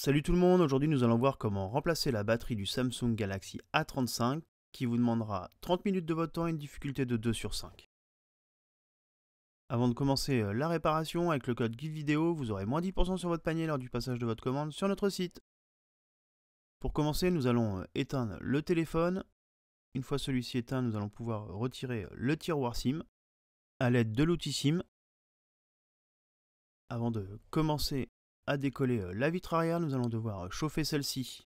Salut tout le monde, aujourd'hui nous allons voir comment remplacer la batterie du Samsung Galaxy A35 qui vous demandera 30 minutes de votre temps et une difficulté de 2 sur 5. Avant de commencer euh, la réparation, avec le code guide vidéo, vous aurez moins 10% sur votre panier lors du passage de votre commande sur notre site. Pour commencer, nous allons euh, éteindre le téléphone. Une fois celui-ci éteint, nous allons pouvoir retirer euh, le tiroir SIM à l'aide de l'outil SIM. Avant de commencer à décoller euh, la vitre arrière, nous allons devoir euh, chauffer celle-ci.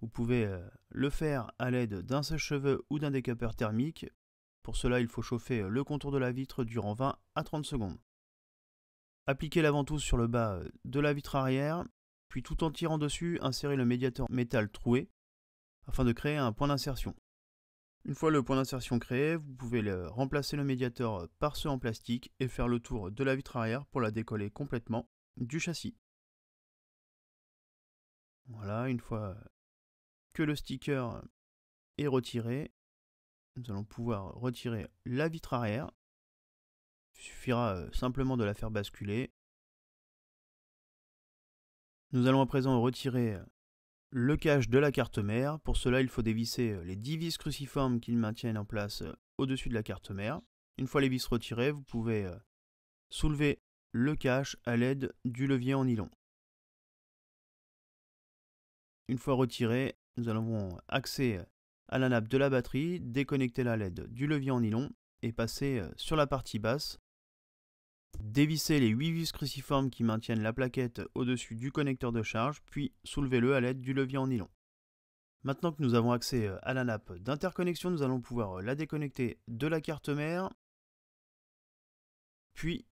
Vous pouvez euh, le faire à l'aide d'un sèche-cheveux ou d'un décapeur thermique. Pour cela, il faut chauffer le contour de la vitre durant 20 à 30 secondes. Appliquez la sur le bas de la vitre arrière, puis tout en tirant dessus, insérez le médiateur métal troué afin de créer un point d'insertion. Une fois le point d'insertion créé, vous pouvez le remplacer le médiateur par ceux en plastique et faire le tour de la vitre arrière pour la décoller complètement du châssis. Voilà, une fois que le sticker est retiré, nous allons pouvoir retirer la vitre arrière. Il suffira euh, simplement de la faire basculer. Nous allons à présent retirer euh, le cache de la carte mère. Pour cela, il faut dévisser euh, les 10 vis cruciformes qu'ils maintiennent en place au-dessus de la carte mère. Une fois les vis retirées, vous pouvez soulever le cache à l'aide du levier en nylon. Une fois retiré, nous allons accéder à la nappe de la batterie, déconnecter la LED du levier en nylon et passer euh, sur la partie basse. Dévisser les 8 vis cruciformes qui maintiennent la plaquette au-dessus du connecteur de charge, puis soulevez-le à l'aide du levier en nylon. Maintenant que nous avons accès euh, à la nappe d'interconnexion, nous allons pouvoir euh, la déconnecter de la carte mère, puis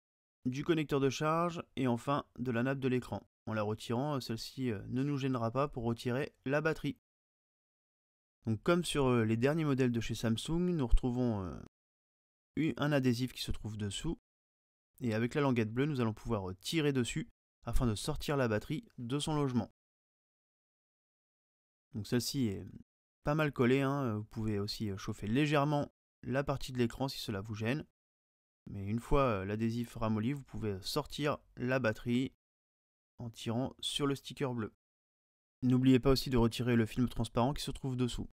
du connecteur de charge et enfin de la nappe de l'écran. En la retirant, euh, celle-ci euh, ne nous gênera pas pour retirer la batterie. Donc comme sur euh, les derniers modèles de chez Samsung, nous retrouvons un adhésif qui se trouve dessous. Et avec la languette bleue, nous allons pouvoir tirer dessus afin de sortir la batterie de son logement. Donc celle-ci est pas mal collée, hein, vous pouvez aussi chauffer légèrement la partie de l'écran si cela vous gêne. Mais une fois l'adhésif ramolli, vous pouvez sortir la batterie en tirant sur le sticker bleu. N'oubliez pas aussi de retirer le film transparent qui se trouve dessous.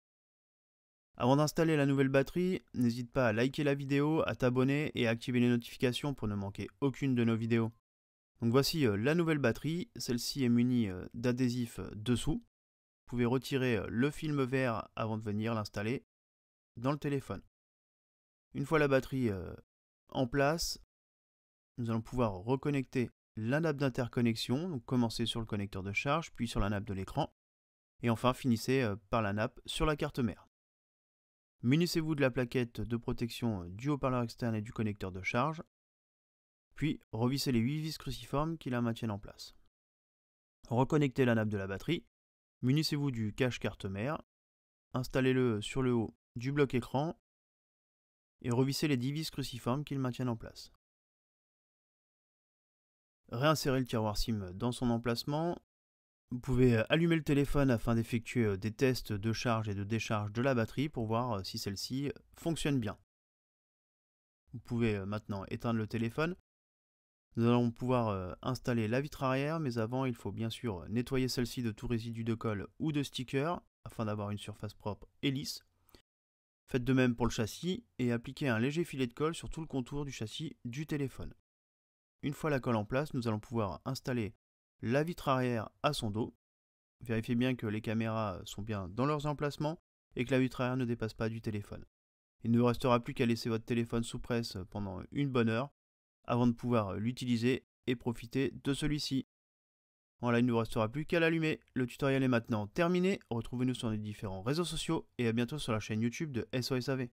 Avant d'installer la nouvelle batterie, n'hésite pas à liker la vidéo, à t'abonner et à activer les notifications pour ne manquer aucune de nos vidéos. Donc voici euh, la nouvelle batterie, celle-ci est munie euh, d'adhésif euh, dessous. Vous pouvez retirer le film vert avant de venir l'installer dans le téléphone. Une fois la batterie en place, nous allons pouvoir reconnecter la nappe d'interconnexion, donc commencez sur le connecteur de charge, puis sur la nappe de l'écran, et enfin finissez euh, par la nappe sur la carte mère. Munissez-vous de la plaquette de protection euh, du haut-parleur externe et du connecteur de charge, puis revissez les 8 vis cruciformes qui la maintiennent en place. Reconnectez la nappe de la batterie, munissez-vous du cache carte mère, installez-le sur le haut du bloc écran et revissez les 10 vis cruciformes qui le maintiennent en place réinsérer le tiroir SIM dans son emplacement. Vous pouvez euh, allumer le téléphone afin d'effectuer euh, des tests de charge et de décharge de la batterie pour voir euh, si celle-ci fonctionne bien. Vous pouvez maintenant éteindre le téléphone. Nous allons pouvoir installer la vitre arrière, mais avant il faut bien sûr nettoyer celle-ci de tout résidu de colle ou de sticker afin d'avoir une surface propre et lisse. Faites de même pour le châssis et appliquez un léger filet de colle sur tout le contour du châssis du téléphone. Une fois la colle en place, nous allons pouvoir installer la vitre arrière à son dos. Vérifiez bien que les caméras sont bien dans leurs emplacements et que la vitre arrière ne dépasse pas du téléphone. Il ne vous restera plus qu'à laisser votre téléphone sous presse pendant une bonne heure avant de pouvoir l'utiliser et profiter de celui-ci. Voilà, il ne vous restera plus qu'à l'allumer. Le tutoriel est maintenant terminé. Retrouvez-nous sur les différents réseaux sociaux et à bientôt sur la chaîne YouTube de SOSAV.